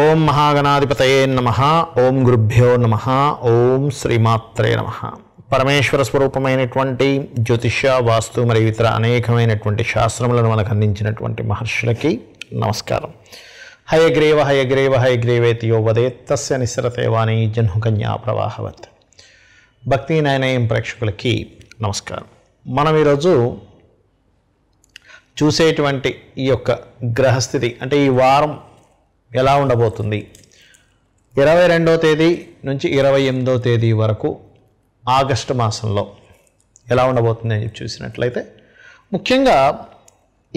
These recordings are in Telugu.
ఓం మహాగణాధిపతయే నమ ఓం గురుభ్యో నమ ఓం శ్రీమాత్రే నమ పరమేశ్వర స్వరూపమైనటువంటి జ్యోతిష వాస్తు మరియు ఇతర అనేకమైనటువంటి శాస్త్రములను మనకు అందించినటువంటి మహర్షులకి నమస్కారం హయగ్రీవ హయగ్రీవ హయగ్రీవేతి యో తస్య నిసరతే వాణి జన్హుకన్యా ప్రవాహవత్ భక్తి నయనయం ప్రేక్షకులకి నమస్కారం మనం ఈరోజు చూసేటువంటి ఈ యొక్క గ్రహస్థితి అంటే ఈ వారం ఎలా ఉండబోతుంది ఇరవై రెండో తేదీ నుంచి ఇరవై ఎనిమిదో తేదీ వరకు ఆగస్టు మాసంలో ఎలా ఉండబోతుంది అని చెప్పి చూసినట్లయితే ముఖ్యంగా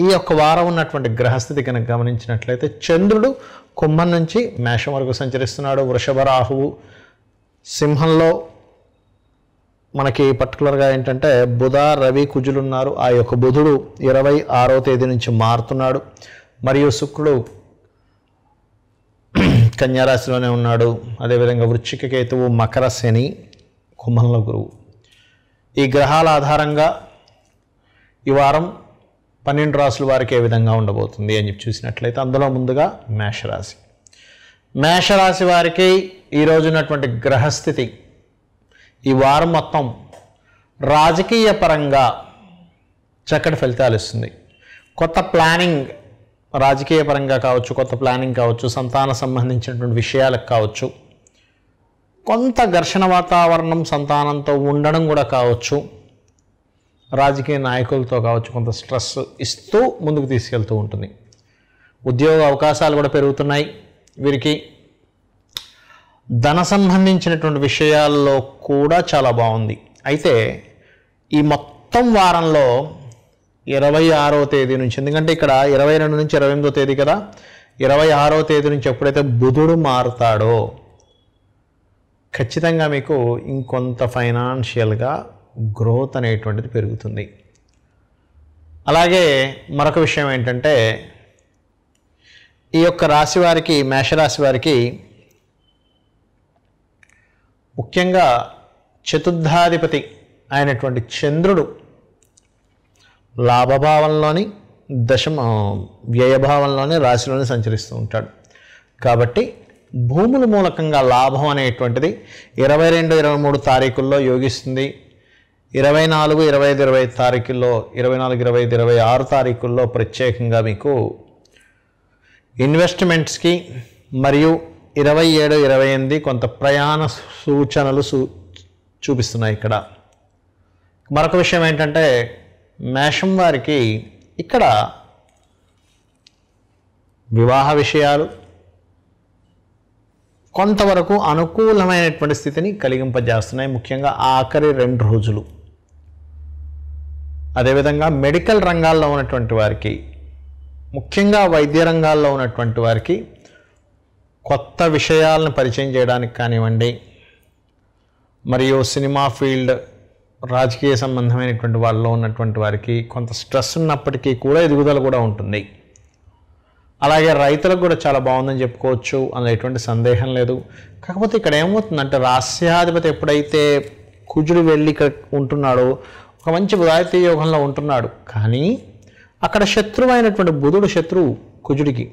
ఈ యొక్క వారం ఉన్నటువంటి గ్రహస్థితి కనుక గమనించినట్లయితే చంద్రుడు కుంభం నుంచి మేషం వరకు సంచరిస్తున్నాడు వృషభ రాహువు సింహంలో మనకి పర్టికులర్గా ఏంటంటే బుధ రవి కుజులున్నారు ఆ యొక్క బుధుడు ఇరవై ఆరో తేదీ నుంచి మారుతున్నాడు మరియు శుక్రుడు కన్యారాశిలోనే ఉన్నాడు అదేవిధంగా వృశ్చిక కేతువు మకర శని కుంభంలో గురువు ఈ గ్రహాల ఆధారంగా ఈ వారం పన్నెండు రాశులు వారికి ఏ విధంగా ఉండబోతుంది అని చెప్పి చూసినట్లయితే అందులో ముందుగా మేషరాశి మేషరాశి వారికి ఈరోజు ఉన్నటువంటి గ్రహస్థితి ఈ వారం మొత్తం రాజకీయ పరంగా చక్కటి ఫలితాలు ఇస్తుంది కొత్త ప్లానింగ్ రాజకీయ పరంగా కావచ్చు కొత్త ప్లానింగ్ కావచ్చు సంతాన సంబంధించినటువంటి విషయాలకు కావచ్చు కొంత ఘర్షణ వాతావరణం సంతానంతో ఉండడం కూడా కావచ్చు రాజకీయ నాయకులతో కావచ్చు కొంత స్ట్రెస్ ఇస్తూ ముందుకు తీసుకెళ్తూ ఉంటుంది ఉద్యోగ అవకాశాలు కూడా పెరుగుతున్నాయి వీరికి ధన సంబంధించినటువంటి విషయాల్లో కూడా చాలా బాగుంది అయితే ఈ మొత్తం వారంలో ఇరవై ఆరో తేదీ నుంచి ఎందుకంటే ఇక్కడ ఇరవై రెండు నుంచి ఇరవై ఎనిమిదో తేదీ కదా ఇరవై ఆరో తేదీ నుంచి ఎప్పుడైతే బుధుడు మారుతాడో ఖచ్చితంగా మీకు ఇంకొంత ఫైనాన్షియల్గా గ్రోత్ అనేటువంటిది పెరుగుతుంది అలాగే మరొక విషయం ఏంటంటే ఈ యొక్క రాశి వారికి మేషరాశి వారికి ముఖ్యంగా చతుర్థాధిపతి అయినటువంటి చంద్రుడు లాభభావంలోని దశమ వ్యయభావంలోనే రాశిలోనే సంచరిస్తూ ఉంటాడు కాబట్టి భూముల మూలకంగా లాభం అనేటువంటిది ఇరవై రెండు ఇరవై మూడు తారీఖుల్లో యోగిస్తుంది ఇరవై నాలుగు ఇరవై ఐదు ఇరవై ఐదు తారీఖుల్లో ఇరవై నాలుగు ఇరవై ఐదు ఇరవై ఆరు తారీఖుల్లో ప్రత్యేకంగా మీకు ఇన్వెస్ట్మెంట్స్కి మరియు ఇరవై ఏడు ఇరవై ఎనిమిది కొంత ప్రయాణ సూచనలు సూ చూపిస్తున్నాయి ఇక్కడ మరొక విషయం ఏంటంటే మేషం వారికి ఇక్కడ వివాహ విషయాలు కొంతవరకు అనుకూలమైనటువంటి స్థితిని కలిగింపజేస్తున్నాయి ముఖ్యంగా ఆఖరి రెండు రోజులు అదేవిధంగా మెడికల్ రంగాల్లో ఉన్నటువంటి వారికి ముఖ్యంగా వైద్య రంగాల్లో ఉన్నటువంటి వారికి కొత్త విషయాలను పరిచయం చేయడానికి కానివ్వండి మరియు సినిమా ఫీల్డ్ రాజకీయ సంబంధమైనటువంటి వాళ్ళలో ఉన్నటువంటి వారికి కొంత స్ట్రెస్ ఉన్నప్పటికీ కూడా ఎదుగుదల కూడా ఉంటుంది అలాగే రైతులకు కూడా చాలా బాగుందని చెప్పుకోవచ్చు అనేటువంటి ఎటువంటి సందేహం లేదు కాకపోతే ఇక్కడ ఏమవుతుందంటే రాష్ట్రాధిపతి ఎప్పుడైతే కుజుడు వెళ్ళి ఇక్కడ ఉంటున్నాడో ఒక మంచి ఉదాయత యోగంలో ఉంటున్నాడు కానీ అక్కడ శత్రువైనటువంటి బుధుడు శత్రువు కుజుడికి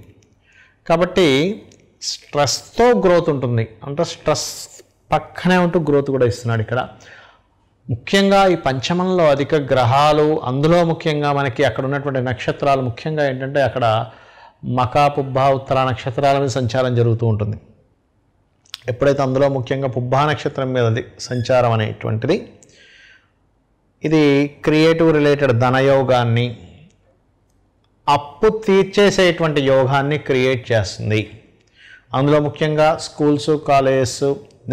కాబట్టి స్ట్రెస్తో గ్రోత్ ఉంటుంది అంటే స్ట్రెస్ పక్కనే ఉంటూ గ్రోత్ కూడా ఇస్తున్నాడు ఇక్కడ ముఖ్యంగా ఈ పంచమంలో అధిక గ్రహాలు అందులో ముఖ్యంగా మనకి అక్కడ ఉన్నటువంటి నక్షత్రాలు ముఖ్యంగా ఏంటంటే అక్కడ మకా పుబ్బ ఉత్తర నక్షత్రాల మీద సంచారం జరుగుతూ ఉంటుంది ఎప్పుడైతే అందులో ముఖ్యంగా పుబ్బా నక్షత్రం మీద సంచారం అనేటువంటిది ఇది క్రియేటివ్ రిలేటెడ్ ధనయోగాన్ని అప్పు తీర్చేసేటువంటి యోగాన్ని క్రియేట్ చేస్తుంది అందులో ముఖ్యంగా స్కూల్స్ కాలేజెస్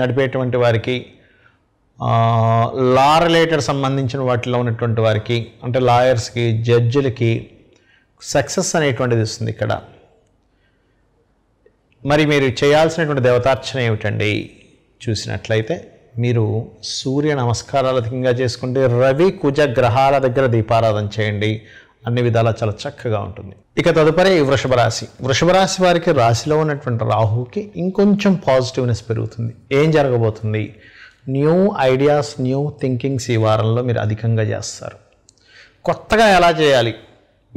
నడిపేటువంటి వారికి లా రిలేటెడ్ సంబంధించిన వాటిలో ఉన్నటువంటి వారికి అంటే లాయర్స్కి జడ్జిలకి సక్సెస్ అనేటువంటిది ఇస్తుంది ఇక్కడ మరి మీరు చేయాల్సినటువంటి దేవతార్చన ఏమిటండి చూసినట్లయితే మీరు సూర్య నమస్కారాలు అధికంగా చేసుకుంటే రవి కుజ గ్రహాల దగ్గర దీపారాధన చేయండి అన్ని విధాలా చాలా చక్కగా ఉంటుంది ఇక తదుపరి వృషభ రాశి వృషభ రాశి వారికి రాశిలో ఉన్నటువంటి రాహుకి ఇంకొంచెం పాజిటివ్నెస్ పెరుగుతుంది ఏం జరగబోతుంది న్యూ ఐడియాస్ న్యూ థింకింగ్స్ ఈ వారంలో మీరు అధికంగా చేస్తారు కొత్తగా ఎలా చేయాలి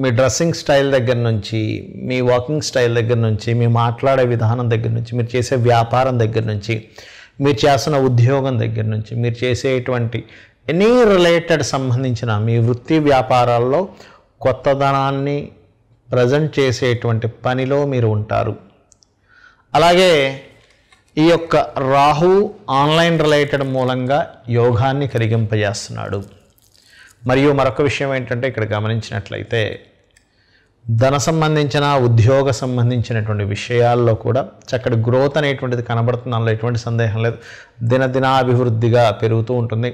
మీ డ్రెస్సింగ్ స్టైల్ దగ్గర నుంచి మీ వాకింగ్ స్టైల్ దగ్గర నుంచి మీ మాట్లాడే విధానం దగ్గర నుంచి మీరు చేసే వ్యాపారం దగ్గర నుంచి మీరు చేస్తున్న ఉద్యోగం దగ్గర నుంచి మీరు చేసేటువంటి ఎనీ రిలేటెడ్ సంబంధించిన మీ వృత్తి వ్యాపారాల్లో కొత్తదనాన్ని ప్రజెంట్ చేసేటువంటి పనిలో మీరు ఉంటారు అలాగే ఈ యొక్క రాహు ఆన్లైన్ రిలేటెడ్ మూలంగా యోగాన్ని కలిగింపజేస్తున్నాడు మరియు మరొక విషయం ఏంటంటే ఇక్కడ గమనించినట్లయితే ధన సంబంధించిన ఉద్యోగ సంబంధించినటువంటి విషయాల్లో కూడా చక్కటి గ్రోత్ అనేటువంటిది కనబడుతుంది అందులో ఎటువంటి సందేహం లేదు దినదినాభివృద్ధిగా పెరుగుతూ ఉంటుంది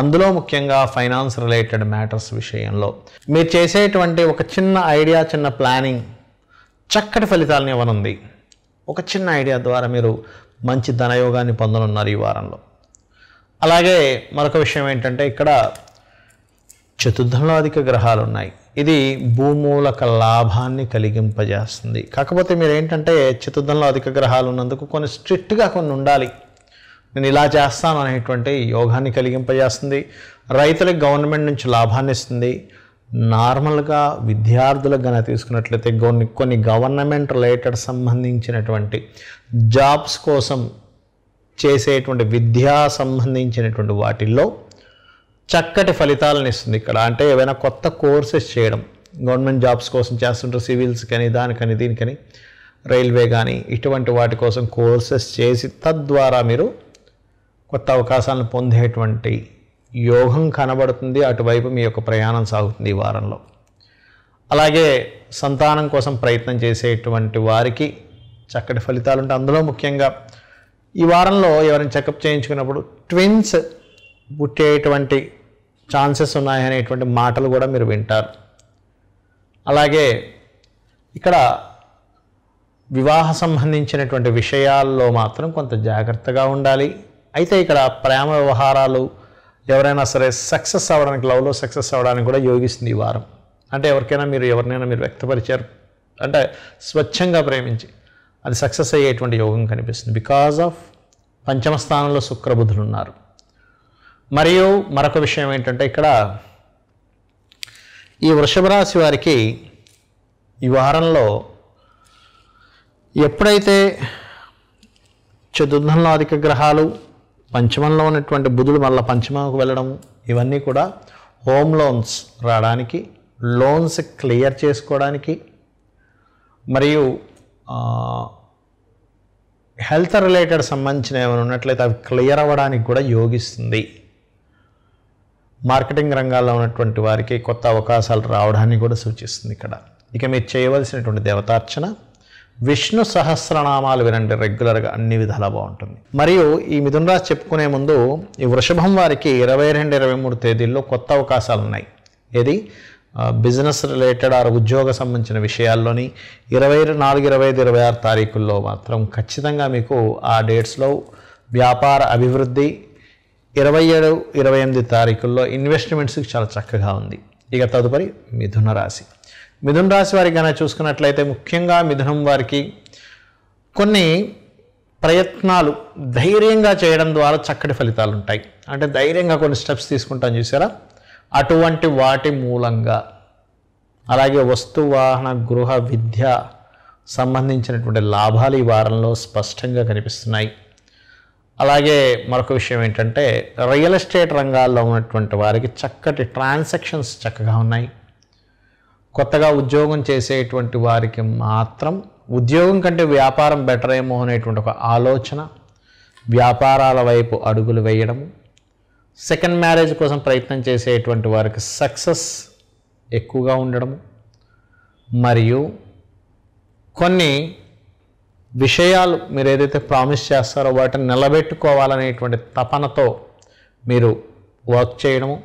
అందులో ముఖ్యంగా ఫైనాన్స్ రిలేటెడ్ మ్యాటర్స్ విషయంలో మీరు చేసేటువంటి ఒక చిన్న ఐడియా చిన్న ప్లానింగ్ చక్కటి ఫలితాలని ఇవ్వనుంది ఒక చిన్న ఐడియా ద్వారా మీరు మంచి ధనయోగాన్ని పొందనున్నారు ఈ వారంలో అలాగే మరొక విషయం ఏంటంటే ఇక్కడ చతుర్థంలో అధిక గ్రహాలు ఉన్నాయి ఇది భూమూలక లాభాన్ని కలిగింపజేస్తుంది కాకపోతే మీరు ఏంటంటే చతుర్థంలో అధిక గ్రహాలు ఉన్నందుకు కొన్ని స్ట్రిక్ట్గా కొన్ని ఉండాలి నేను ఇలా చేస్తాను అనేటువంటి యోగాన్ని కలిగింపజేస్తుంది రైతులకు గవర్నమెంట్ నుంచి లాభాన్ని ఇస్తుంది నార్మల్గా విద్యార్థులకు కానీ తీసుకున్నట్లయితే కొన్ని కొన్ని గవర్నమెంట్ రిలేటెడ్ సంబంధించినటువంటి జాబ్స్ కోసం చేసేటువంటి విద్యా సంబంధించినటువంటి వాటిల్లో చక్కటి ఫలితాలను ఇస్తుంది ఇక్కడ అంటే ఏవైనా కొత్త కోర్సెస్ చేయడం గవర్నమెంట్ జాబ్స్ కోసం చేస్తుంటారు సివిల్స్ కానీ దానికని దీనికని రైల్వే కానీ ఇటువంటి వాటి కోసం కోర్సెస్ చేసి తద్వారా మీరు కొత్త అవకాశాలను పొందేటువంటి యోగం కనబడుతుంది అటువైపు మీ యొక్క ప్రయాణం సాగుతుంది ఈ వారంలో అలాగే సంతానం కోసం ప్రయత్నం చేసేటువంటి వారికి చక్కటి ఫలితాలు ఉంటాయి అందులో ముఖ్యంగా ఈ వారంలో ఎవరైనా చెకప్ చేయించుకున్నప్పుడు ట్విన్స్ పుట్టేటువంటి ఛాన్సెస్ ఉన్నాయనేటువంటి మాటలు కూడా మీరు వింటారు అలాగే ఇక్కడ వివాహ సంబంధించినటువంటి విషయాల్లో మాత్రం కొంత జాగ్రత్తగా ఉండాలి అయితే ఇక్కడ ప్రేమ వ్యవహారాలు ఎవరైనా సరే సక్సెస్ అవ్వడానికి లవ్లో సక్సెస్ అవ్వడానికి కూడా యోగిస్తుంది ఈ వారం అంటే ఎవరికైనా మీరు ఎవరినైనా మీరు వ్యక్తపరిచారు అంటే స్వచ్ఛంగా ప్రేమించి అది సక్సెస్ అయ్యేటువంటి యోగం కనిపిస్తుంది బికాజ్ ఆఫ్ పంచమ స్థానంలో శుక్రబుధులు ఉన్నారు మరియు మరొక విషయం ఏంటంటే ఇక్కడ ఈ వృషభ రాశి వారికి ఈ వారంలో ఎప్పుడైతే చతుర్థంలో అధిక గ్రహాలు పంచమంలో ఉన్నటువంటి బుధుడు మళ్ళీ పంచమకు వెళ్ళడం ఇవన్నీ కూడా హోమ్ లోన్స్ రావడానికి లోన్స్ క్లియర్ చేసుకోవడానికి మరియు హెల్త్ రిలేటెడ్ సంబంధించిన ఏమైనా ఉన్నట్లయితే అవి క్లియర్ అవ్వడానికి కూడా యోగిస్తుంది మార్కెటింగ్ రంగాల్లో ఉన్నటువంటి వారికి కొత్త అవకాశాలు రావడానికి కూడా సూచిస్తుంది ఇక్కడ ఇక మీరు చేయవలసినటువంటి దేవతార్చన విష్ణు సహస్రనామాలు వినండి రెగ్యులర్గా అన్ని విధాలా బాగుంటుంది మరియు ఈ మిథున రాజు చెప్పుకునే ముందు ఈ వృషభం వారికి ఇరవై రెండు ఇరవై మూడు తేదీల్లో కొత్త అవకాశాలు ఉన్నాయి ఏది బిజినెస్ రిలేటెడ్ ఆ ఉద్యోగ సంబంధించిన విషయాల్లోని ఇరవై నాలుగు ఇరవై ఐదు ఇరవై ఆరు తారీఖుల్లో మాత్రం ఖచ్చితంగా మీకు ఆ డేట్స్లో వ్యాపార అభివృద్ధి ఇరవై ఏడు ఇరవై ఎనిమిది తారీఖుల్లో ఇన్వెస్ట్మెంట్స్కి చాలా చక్కగా ఉంది ఇక తదుపరి మిథున రాశి మిథున రాశి వారికి కనుక చూసుకున్నట్లయితే ముఖ్యంగా మిథునం వారికి కొన్ని ప్రయత్నాలు ధైర్యంగా చేయడం ద్వారా చక్కటి ఫలితాలు ఉంటాయి అంటే ధైర్యంగా కొన్ని స్టెప్స్ తీసుకుంటాం చూసారా అటువంటి వాటి మూలంగా అలాగే వస్తు వాహన గృహ విద్య సంబంధించినటువంటి లాభాలు ఈ వారంలో స్పష్టంగా కనిపిస్తున్నాయి అలాగే మరొక విషయం ఏంటంటే రియల్ ఎస్టేట్ రంగాల్లో ఉన్నటువంటి వారికి చక్కటి ట్రాన్సాక్షన్స్ చక్కగా ఉన్నాయి కొత్తగా ఉద్యోగం చేసేటువంటి వారికి మాత్రం ఉద్యోగం కంటే వ్యాపారం బెటర్ ఏమో అనేటువంటి ఒక ఆలోచన వ్యాపారాల వైపు అడుగులు వేయడము సెకండ్ మ్యారేజ్ కోసం ప్రయత్నం చేసేటువంటి వారికి సక్సెస్ ఎక్కువగా ఉండడం మరియు కొన్ని విషయాలు మీరు ఏదైతే ప్రామిస్ చేస్తారో వాటిని నిలబెట్టుకోవాలనేటువంటి తపనతో మీరు వర్క్ చేయడము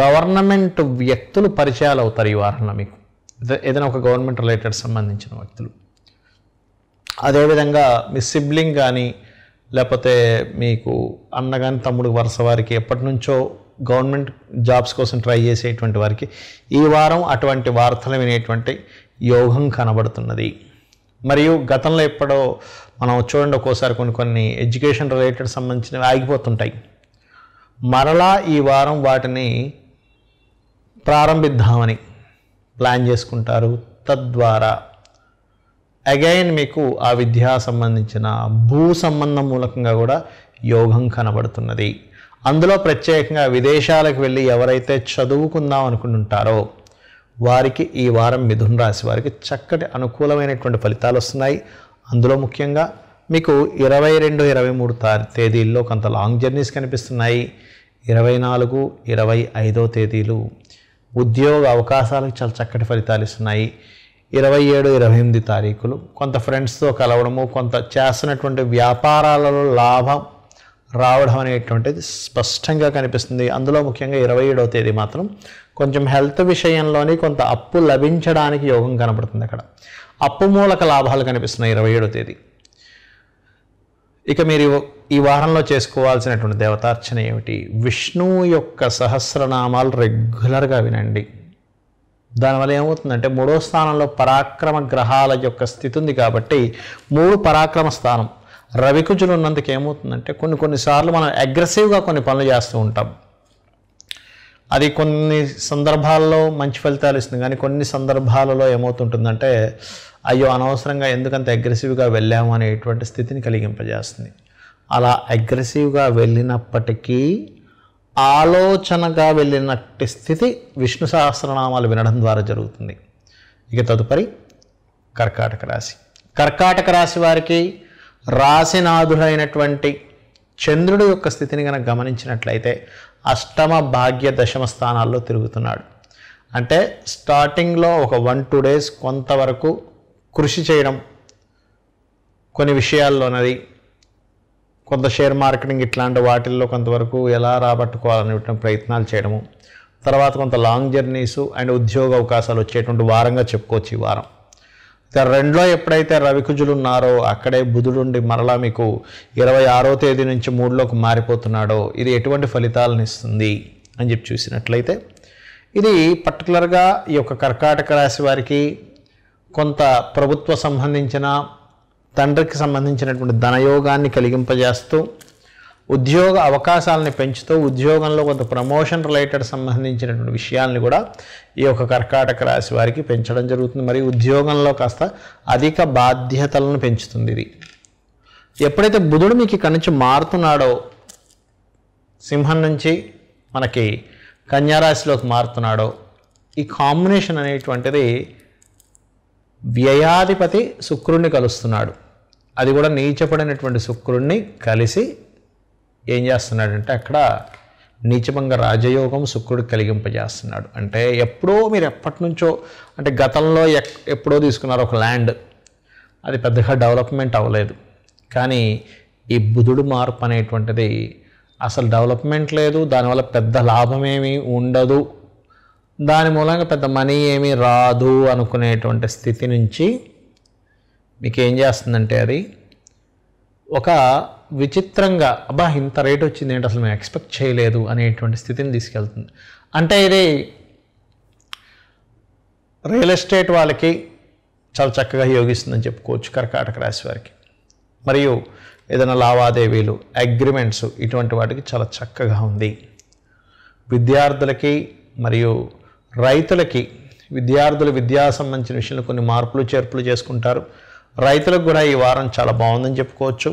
గవర్నమెంట్ వ్యక్తులు పరిచయాలు అవుతారు ఈ వారంలో మీకు ఏదైనా ఒక గవర్నమెంట్ రిలేటెడ్ సంబంధించిన వ్యక్తులు అదేవిధంగా మీ సిబ్లింగ్ కానీ లేకపోతే మీకు అన్నగాని తమ్ముడు వరుస వారికి ఎప్పటి నుంచో గవర్నమెంట్ జాబ్స్ కోసం ట్రై చేసేటువంటి వారికి ఈ వారం అటువంటి వార్తలు వినేటువంటి యోగం కనబడుతున్నది మరియు గతంలో ఎప్పుడో మనం చూడండి ఒక్కోసారి కొన్ని కొన్ని ఎడ్యుకేషన్ రిలేటెడ్ సంబంధించినవి ఆగిపోతుంటాయి మరలా ఈ వారం వాటిని ప్రారంభిద్దామని ప్లాన్ చేసుకుంటారు తద్వారా అగైన్ మీకు ఆ విద్యా సంబంధించిన భూ సంబంధం మూలకంగా కూడా యోగం కనబడుతున్నది అందులో ప్రత్యేకంగా విదేశాలకు వెళ్ళి ఎవరైతే చదువుకుందాం అనుకుంటుంటారో వారికి ఈ వారం మిథున్ రాశి వారికి చక్కటి అనుకూలమైనటువంటి ఫలితాలు వస్తున్నాయి అందులో ముఖ్యంగా మీకు ఇరవై రెండు ఇరవై మూడు తేదీల్లో కొంత లాంగ్ జర్నీస్ కనిపిస్తున్నాయి ఇరవై నాలుగు ఇరవై ఐదో తేదీలు ఉద్యోగ అవకాశాలకు చాలా చక్కటి ఫలితాలు ఇస్తున్నాయి ఇరవై ఏడు ఇరవై ఎనిమిది తారీఖులు కొంత ఫ్రెండ్స్తో కలవడము కొంత చేస్తున్నటువంటి వ్యాపారాలలో లాభం రావడం అనేటువంటిది స్పష్టంగా కనిపిస్తుంది అందులో ముఖ్యంగా ఇరవై ఏడవ తేదీ మాత్రం కొంచెం హెల్త్ విషయంలోని కొంత అప్పు లభించడానికి యోగం కనపడుతుంది అక్కడ అప్పు మూలక లాభాలు కనిపిస్తున్నాయి ఇరవై ఏడవ తేదీ ఇక మీరు ఈ వారంలో చేసుకోవాల్సినటువంటి దేవతార్చన ఏమిటి విష్ణువు యొక్క సహస్రనామాలు రెగ్యులర్గా వినండి దానివల్ల ఏమవుతుందంటే మూడో స్థానంలో పరాక్రమ గ్రహాల యొక్క స్థితి ఉంది కాబట్టి మూడు పరాక్రమ స్థానం రవికుజులు ఉన్నందుకు ఏమవుతుందంటే కొన్ని కొన్నిసార్లు మనం అగ్రెసివ్గా కొన్ని పనులు చేస్తూ ఉంటాం అది కొన్ని సందర్భాల్లో మంచి ఫలితాలు ఇస్తుంది కానీ కొన్ని సందర్భాలలో ఏమవుతుంటుందంటే అయ్యో అనవసరంగా ఎందుకంత అగ్రెసివ్గా వెళ్ళాము అనేటువంటి స్థితిని కలిగింపజేస్తుంది అలా అగ్రెసివ్గా వెళ్ళినప్పటికీ ఆలోచనగా వెళ్ళినట్టు స్థితి విష్ణు సహస్రనామాలు వినడం ద్వారా జరుగుతుంది ఇక తదుపరి కర్కాటక రాశి కర్కాటక రాశి వారికి రాశినాథుడైనటువంటి చంద్రుడు యొక్క స్థితిని కనుక గమనించినట్లయితే అష్టమ భాగ్య దశమ స్థానాల్లో తిరుగుతున్నాడు అంటే స్టార్టింగ్లో ఒక వన్ టూ డేస్ కొంతవరకు కృషి చేయడం కొన్ని విషయాల్లోనది కొంత షేర్ మార్కెటింగ్ ఇట్లాంటి వాటిల్లో కొంతవరకు ఎలా రాబట్టుకోవాలనే ప్రయత్నాలు చేయడము తర్వాత కొంత లాంగ్ జర్నీస్ అండ్ ఉద్యోగ అవకాశాలు వచ్చేటువంటి వారంగా చెప్పుకోవచ్చు ఈ వారం రెండులో ఎప్పుడైతే రవికుజులు ఉన్నారో అక్కడే బుధుడుండి మరలా మీకు ఇరవై ఆరో తేదీ నుంచి మూడులోకి మారిపోతున్నాడో ఇది ఎటువంటి ఫలితాలను ఇస్తుంది అని చెప్పి చూసినట్లయితే ఇది పర్టికులర్గా ఈ యొక్క కర్కాటక రాశి వారికి కొంత ప్రభుత్వ సంబంధించిన తండ్రికి సంబంధించినటువంటి ధనయోగాన్ని కలిగింపజేస్తూ ఉద్యోగ అవకాశాలని పెంచుతూ ఉద్యోగంలో కొంత ప్రమోషన్ రిలేటెడ్ సంబంధించినటువంటి విషయాల్ని కూడా ఈ యొక్క కర్కాటక రాశి వారికి పెంచడం జరుగుతుంది మరియు ఉద్యోగంలో కాస్త అధిక బాధ్యతలను పెంచుతుంది ఇది ఎప్పుడైతే బుధుడు మీకు ఇక్కడి నుంచి మారుతున్నాడో సింహం నుంచి మనకి కన్యారాశిలోకి మారుతున్నాడో ఈ కాంబినేషన్ అనేటువంటిది వ్యయాధిపతి శుక్రుణ్ణి కలుస్తున్నాడు అది కూడా నీచపడినటువంటి శుక్రుణ్ణి కలిసి ఏం చేస్తున్నాడంటే అక్కడ నీచమంగా రాజయోగం శుక్రుడు కలిగింపజేస్తున్నాడు అంటే ఎప్పుడో మీరు ఎప్పటి నుంచో అంటే గతంలో ఎక్ ఎప్పుడో తీసుకున్నారు ఒక ల్యాండ్ అది పెద్దగా డెవలప్మెంట్ అవ్వలేదు కానీ ఈ బుధుడు మార్పు అనేటువంటిది అసలు డెవలప్మెంట్ లేదు దానివల్ల పెద్ద లాభమేమీ ఉండదు దాని మూలంగా పెద్ద మనీ ఏమీ రాదు అనుకునేటువంటి స్థితి నుంచి మీకు ఏం చేస్తుందంటే అది ఒక విచిత్రంగా అబ్బా ఇంత రేట్ వచ్చింది ఏంటి అసలు మేము ఎక్స్పెక్ట్ చేయలేదు అనేటువంటి స్థితిని తీసుకెళ్తుంది అంటే ఇది రియల్ ఎస్టేట్ వాళ్ళకి చాలా చక్కగా యోగిస్తుందని చెప్పుకోవచ్చు కర్కాటక రాశి వారికి మరియు ఏదైనా లావాదేవీలు అగ్రిమెంట్స్ ఇటువంటి వాటికి చాలా చక్కగా ఉంది విద్యార్థులకి మరియు రైతులకి విద్యార్థులు విద్యా సంబంధించిన విషయంలో కొన్ని మార్పులు చేర్పులు చేసుకుంటారు రైతులకు కూడా ఈ వారం చాలా బాగుందని చెప్పుకోవచ్చు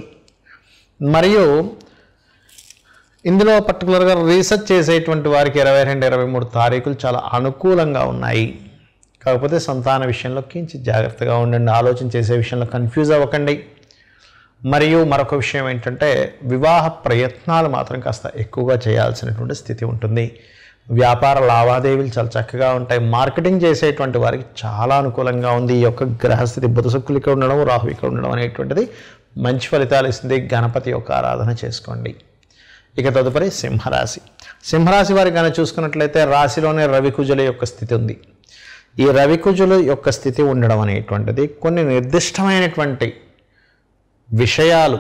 మరియు ఇందులో పర్టికులర్గా రీసెర్చ్ చేసేటువంటి వారికి ఇరవై రెండు ఇరవై మూడు తారీఖులు చాలా అనుకూలంగా ఉన్నాయి కాకపోతే సంతాన విషయంలో కించి జాగ్రత్తగా ఉండండి ఆలోచన చేసే విషయంలో కన్ఫ్యూజ్ అవ్వకండి మరియు మరొక విషయం ఏంటంటే వివాహ ప్రయత్నాలు మాత్రం కాస్త ఎక్కువగా చేయాల్సినటువంటి స్థితి ఉంటుంది వ్యాపార లావాదేవీలు చాలా చక్కగా ఉంటాయి మార్కెటింగ్ చేసేటువంటి వారికి చాలా అనుకూలంగా ఉంది ఈ యొక్క గ్రహస్థితి బుధశుక్కులు ఇక్కడ ఉండడం రాహు ఇక్కడ ఉండడం అనేటువంటిది మంచి ఫలితాలు ఇస్తుంది గణపతి యొక్క ఆరాధన చేసుకోండి ఇక తదుపరి సింహరాశి సింహరాశి వారి కనుక చూసుకున్నట్లయితే రాశిలోనే రవికుజుల యొక్క స్థితి ఉంది ఈ రవికుజుల యొక్క స్థితి ఉండడం అనేటువంటిది కొన్ని నిర్దిష్టమైనటువంటి విషయాలు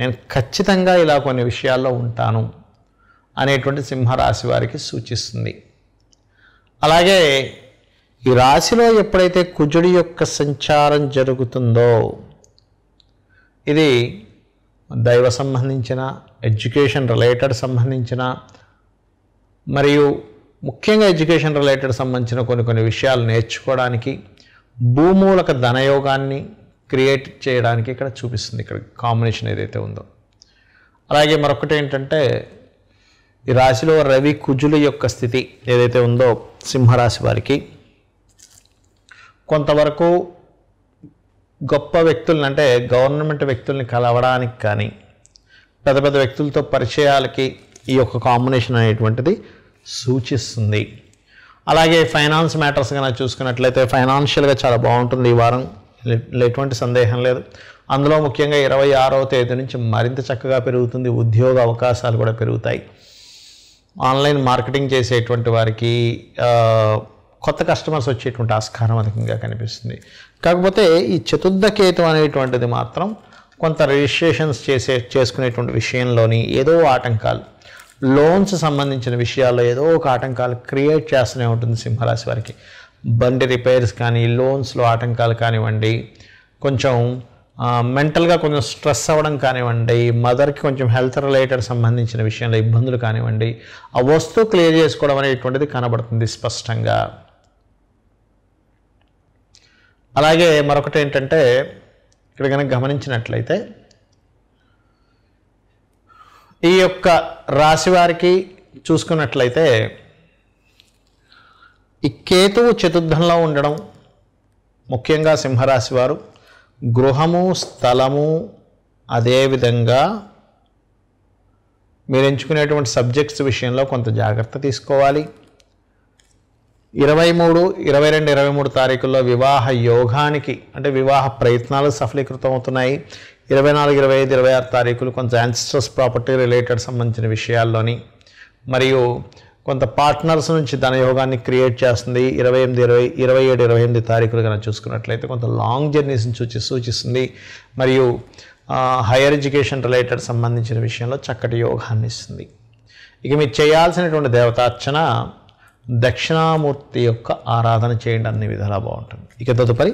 నేను ఖచ్చితంగా ఇలా కొన్ని విషయాల్లో ఉంటాను అనేటువంటి సింహరాశి వారికి సూచిస్తుంది అలాగే ఈ రాశిలో ఎప్పుడైతే కుజుడి యొక్క సంచారం జరుగుతుందో ఇది దైవ సంబంధించిన ఎడ్యుకేషన్ రిలేటెడ్ సంబంధించిన మరియు ముఖ్యంగా ఎడ్యుకేషన్ రిలేటెడ్ సంబంధించిన కొన్ని కొన్ని విషయాలు నేర్చుకోవడానికి భూమూలక ధనయోగాన్ని క్రియేట్ చేయడానికి ఇక్కడ చూపిస్తుంది ఇక్కడ కాంబినేషన్ ఏదైతే ఉందో అలాగే మరొకటి ఏంటంటే ఈ రాశిలో రవి కుజుల యొక్క స్థితి ఏదైతే ఉందో సింహరాశి వారికి కొంతవరకు గొప్ప వ్యక్తులను అంటే గవర్నమెంట్ వ్యక్తుల్ని కలవడానికి కానీ పెద్ద పెద్ద వ్యక్తులతో పరిచయాలకి ఈ యొక్క కాంబినేషన్ అనేటువంటిది సూచిస్తుంది అలాగే ఫైనాన్స్ మ్యాటర్స్ కన్నా చూసుకున్నట్లయితే ఫైనాన్షియల్గా చాలా బాగుంటుంది ఈ వారం ఎటువంటి సందేహం లేదు అందులో ముఖ్యంగా ఇరవై ఆరవ తేదీ నుంచి మరింత చక్కగా పెరుగుతుంది ఉద్యోగ అవకాశాలు కూడా పెరుగుతాయి ఆన్లైన్ మార్కెటింగ్ చేసేటువంటి వారికి కొత్త కస్టమర్స్ వచ్చేటువంటి ఆస్కారం అధికంగా కనిపిస్తుంది కాకపోతే ఈ చతుర్థ అనేటువంటిది మాత్రం కొంత రిజిస్ట్రేషన్స్ చేసే చేసుకునేటువంటి విషయంలోని ఏదో ఆటంకాలు లోన్స్ సంబంధించిన విషయాల్లో ఏదో ఒక ఆటంకాలు క్రియేట్ చేస్తూనే ఉంటుంది సింహరాశి వారికి బండి రిపేర్స్ కానీ లోన్స్లో ఆటంకాలు కానివ్వండి కొంచెం మెంటల్గా కొంచెం స్ట్రెస్ అవ్వడం కానివ్వండి మదర్కి కొంచెం హెల్త్ రిలేటెడ్ సంబంధించిన విషయంలో ఇబ్బందులు కానివ్వండి ఆ వస్తువు క్లియర్ చేసుకోవడం అనేటువంటిది కనబడుతుంది స్పష్టంగా అలాగే మరొకటి ఏంటంటే ఇక్కడ కనుక గమనించినట్లయితే ఈ యొక్క రాశి వారికి చూసుకున్నట్లయితే ఈ కేతువు చతుర్థంలో ఉండడం ముఖ్యంగా సింహరాశి వారు గృహము స్థలము అదేవిధంగా మీరు ఎంచుకునేటువంటి సబ్జెక్ట్స్ విషయంలో కొంత జాగ్రత్త తీసుకోవాలి ఇరవై మూడు ఇరవై రెండు ఇరవై మూడు తారీఖుల్లో వివాహ యోగానికి అంటే వివాహ ప్రయత్నాలు సఫలీకృతం అవుతున్నాయి ఇరవై నాలుగు ఇరవై ఐదు ఇరవై ఆరు తారీఖులు కొంత యాన్సిస్టర్స్ ప్రాపర్టీ రిలేటెడ్ సంబంధించిన విషయాల్లోని మరియు కొంత పార్ట్నర్స్ నుంచి ధన యోగాన్ని క్రియేట్ చేస్తుంది ఇరవై ఎనిమిది ఇరవై ఇరవై ఏడు ఇరవై ఎనిమిది తారీఖులు కనుక చూసుకున్నట్లయితే కొంత లాంగ్ జర్నీస్ని సూచి సూచిస్తుంది మరియు హైయర్ ఎడ్యుకేషన్ రిలేటెడ్ సంబంధించిన విషయంలో చక్కటి యోగాన్ని ఇస్తుంది ఇక మీరు చేయాల్సినటువంటి దేవతార్చన దక్షిణామూర్తి యొక్క ఆరాధన చేయండి అన్ని విధాలా బాగుంటుంది ఇక తదుపరి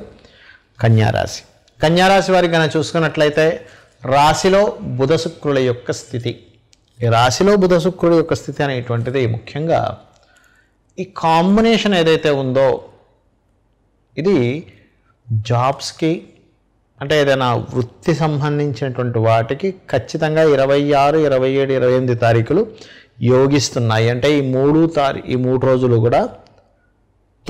కన్యారాశి కన్యారాశి వారికి కనుక చూసుకున్నట్లయితే రాశిలో బుధ శుక్రుల యొక్క స్థితి ఈ రాశిలో బుధ శుక్రుడు యొక్క స్థితి అనేటువంటిది ముఖ్యంగా ఈ కాంబినేషన్ ఏదైతే ఉందో ఇది జాబ్స్కి అంటే ఏదైనా వృత్తి సంబంధించినటువంటి వాటికి ఖచ్చితంగా ఇరవై ఆరు ఇరవై ఏడు ఇరవై ఎనిమిది తారీఖులు యోగిస్తున్నాయి అంటే ఈ మూడు తారీ ఈ మూడు రోజులు కూడా